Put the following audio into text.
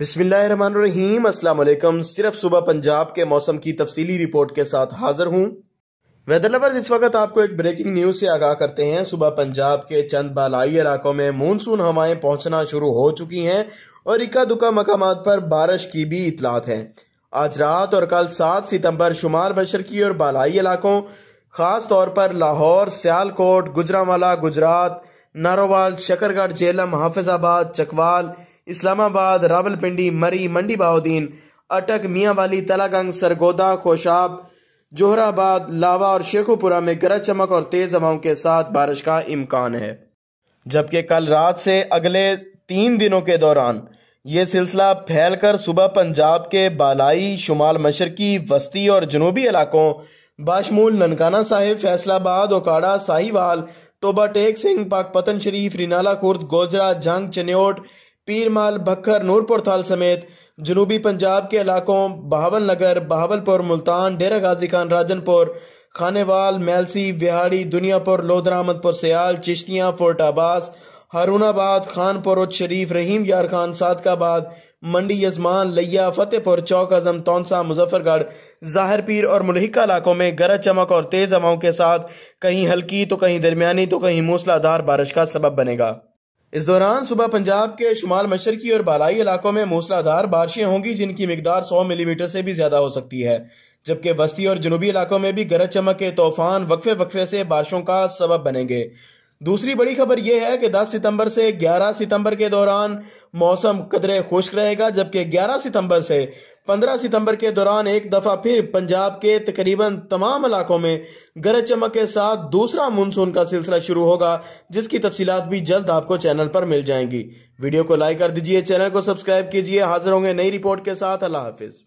बिस्मिल्लाम असलम सिर्फ सुबह पंजाब के मौसम की तफसीली रिपोर्ट के साथ हाजिर हूँ वेदर लवर्स इस वक्त आपको एक ब्रेकिंग न्यूज़ से आगाह करते हैं सुबह पंजाब के चंद बालाई इलाकों में मानसून हवाएं पहुंचना शुरू हो चुकी हैं और इक्का दुक्का मकाम पर बारिश की भी इतलात है आज रात और कल सात सितम्बर शुमार बशर की और बालाई इलाकों ख़ास तौर पर लाहौर सियालकोट गुजरावाला गुजरात नारोवाल शकरगढ़ झेलम हाफिजाबाद चकवाल इस्लामाबाद रावलपिंडी मरी मंडी बहाउद्दीन अटक मियांवाली तलागंग सरगोदा खोशाब जोहराबाद लावा और शेखुपुरा में गरज चमक और तेज़ हवाओं के साथ बारिश का इम्कान है जबकि कल रात से अगले तीन दिनों के दौरान ये सिलसिला फैलकर सुबह पंजाब के बालाई शुमाल मशरकी वस्ती और जनूबी इलाकों बाशमूल ननकाना साहिब फैसलाबाद ओकाड़ा साहिवाल टोबा टेक सिंह पाक पतन शरीफ रिनाला खुर्द गोजरा जंग चन्योट पीरमाल बखर नूरपुर थाल समेत जनूबी पंजाब के इलाकों बहावल नगर बहावलपुर मुल्तान डेरा गाजी खान राजनपुर खानेवाल मैलसी बिहाड़ी दुनियापुर लोधरामदपुर सयाल चिश्तियाँ फोर्ट आबास हरूणाबाद खानपुर शरीफ रहीम यार खान सादकाबाद मंडी यजमान लिया फतेहपुर चौक अजम तौनसा मुजफ्फरगढ़ जाहिर पीर और मुलहिका इलाकों में गरज चमक और तेज़ हवाओं के साथ कहीं हल्की तो कहीं दरमिया तो कहीं मूसलाधार बारिश का सबब बनेगा इस दौरान सुबह पंजाब के शुमाल मशरकी और बालाई इलाकों में मूसलाधार बारिशें होंगी जिनकी मकदार 100 मिलीमीटर से भी ज़्यादा हो सकती है जबकि बस्ती और जनूबी इलाकों में भी गरज चमक के तूफान वक्फे वक्फे से बारिशों का सबब बनेंगे दूसरी बड़ी खबर यह है कि 10 सितंबर से 11 सितंबर के दौरान मौसम कदरे खुश्क रहेगा जबकि 11 सितंबर से 15 सितंबर के दौरान एक दफ़ा फिर पंजाब के तकरीबन तमाम इलाकों में गरज चमक के साथ दूसरा मानसून का सिलसिला शुरू होगा जिसकी तफसीत भी जल्द आपको चैनल पर मिल जाएंगी वीडियो को लाइक कर दीजिए चैनल को सब्सक्राइब कीजिए हाजिर होंगे नई रिपोर्ट के साथ अल्लाह हाफिज़